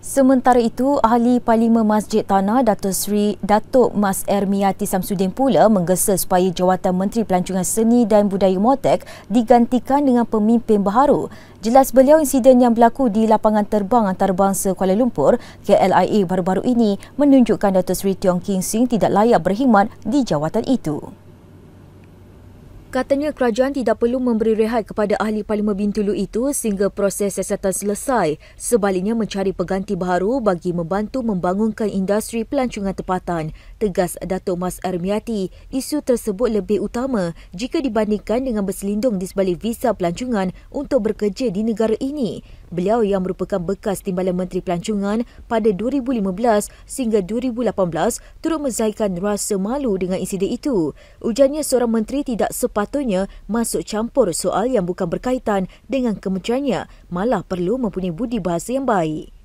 Sementara itu, ahli Parlimen Masjid Tanah Datuk Seri Datuk Mas Ermiati Samsudin pula menggesa supaya jawatan Menteri Pelancongan Seni dan Budaya Motek digantikan dengan pemimpin baharu. Jelas beliau insiden yang berlaku di lapangan terbang antarabangsa Kuala Lumpur, KLIA baru-baru ini menunjukkan Datuk Seri Tiong King Sing tidak layak berkhidmat di jawatan itu. Katanya kerajaan tidak perlu memberi rehat kepada ahli Parlimen Bintulu itu sehingga proses siasatan selesai. Sebaliknya mencari peganti baru bagi membantu membangunkan industri pelancongan tempatan. Tegas Datuk Mas Armiati, isu tersebut lebih utama jika dibandingkan dengan berselindung di sebalik visa pelancongan untuk bekerja di negara ini. Beliau yang merupakan bekas timbalan Menteri Pelancongan pada 2015 sehingga 2018 turut menzahirkan rasa malu dengan insiden itu. Ujarnya seorang menteri tidak sepatutnya masuk campur soal yang bukan berkaitan dengan kementeriannya, malah perlu mempunyai budi bahasa yang baik.